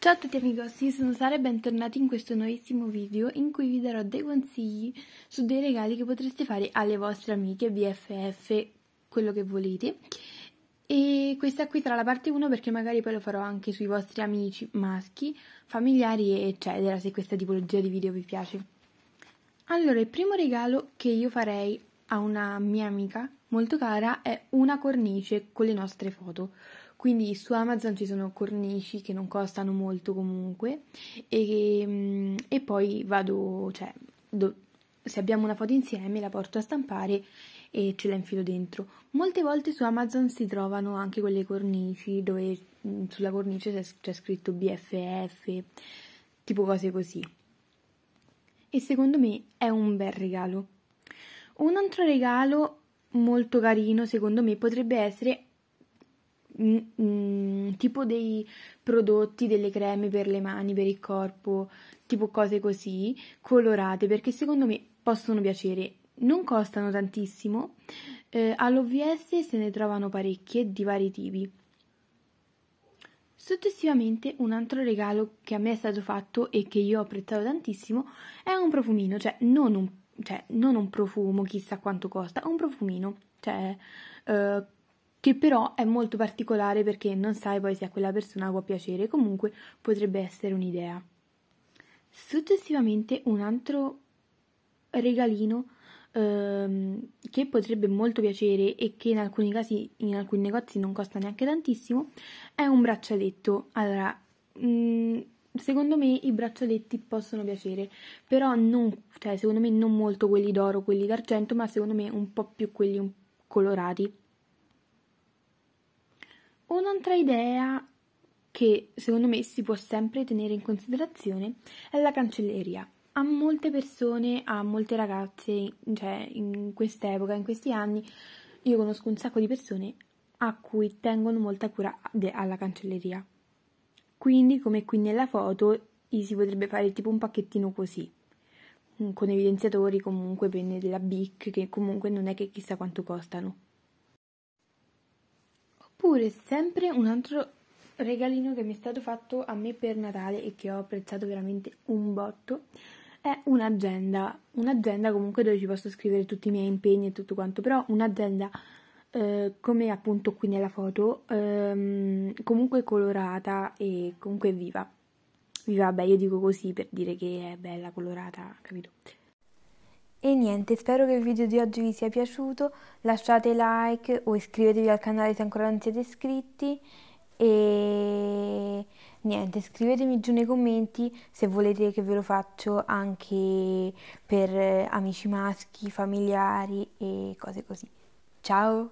Ciao a tutti amigos, io sono Sara e bentornati in questo nuovissimo video in cui vi darò dei consigli su dei regali che potreste fare alle vostre amiche, BFF, quello che volete e questa qui sarà la parte 1 perché magari poi lo farò anche sui vostri amici maschi, familiari eccetera se questa tipologia di video vi piace Allora, il primo regalo che io farei a una mia amica molto cara è una cornice con le nostre foto quindi su Amazon ci sono cornici che non costano molto comunque e, mm, e poi vado, cioè, do, se abbiamo una foto insieme la porto a stampare e ce la infilo dentro. Molte volte su Amazon si trovano anche quelle cornici dove mm, sulla cornice c'è, c'è scritto BFF, tipo cose così. E secondo me è un bel regalo. Un altro regalo molto carino secondo me potrebbe essere tipo dei prodotti, delle creme per le mani, per il corpo, tipo cose così, colorate, perché secondo me possono piacere. Non costano tantissimo, eh, all'OVS se ne trovano parecchie di vari tipi. Successivamente un altro regalo che a me è stato fatto e che io ho apprezzato tantissimo è un profumino, cioè non un, cioè, non un profumo chissà quanto costa, un profumino, cioè eh, che però è molto particolare perché non sai poi se a quella persona può piacere, comunque potrebbe essere un'idea. Successivamente un altro regalino ehm, che potrebbe molto piacere e che in alcuni casi in alcuni negozi non costa neanche tantissimo è un braccialetto. Allora, mh, mm, secondo me i braccialetti possono piacere, però non, cioè, secondo me non molto quelli d'oro, quelli d'argento, ma secondo me un po' più quelli colorati Un'altra idea che secondo me si può sempre tenere in considerazione è la cancelleria. A molte persone, a molte ragazze, cioè in quest'epoca, in questi anni, io conosco un sacco di persone a cui tengono molta cura alla cancelleria. Quindi, come qui nella foto, si potrebbe fare tipo un pacchettino così, con evidenziatori, comunque penne della BIC, che comunque non è che chissà quanto costano pure sempre un altro regalino che mi è stato fatto a me per Natale e che ho apprezzato veramente un botto è un'agenda, un'agenda comunque dove ci posso scrivere tutti i miei impegni e tutto quanto, però un'agenda eh, come appunto qui nella foto, ehm, comunque colorata e comunque viva. Viva, beh, io dico così per dire che è bella, colorata, capito? E niente, spero che il video di oggi vi sia piaciuto, lasciate like o iscrivetevi al canale se ancora non siete iscritti e niente, scrivetemi giù nei commenti se volete che ve lo faccio anche per eh, amici maschi, familiari e cose così. Ciao!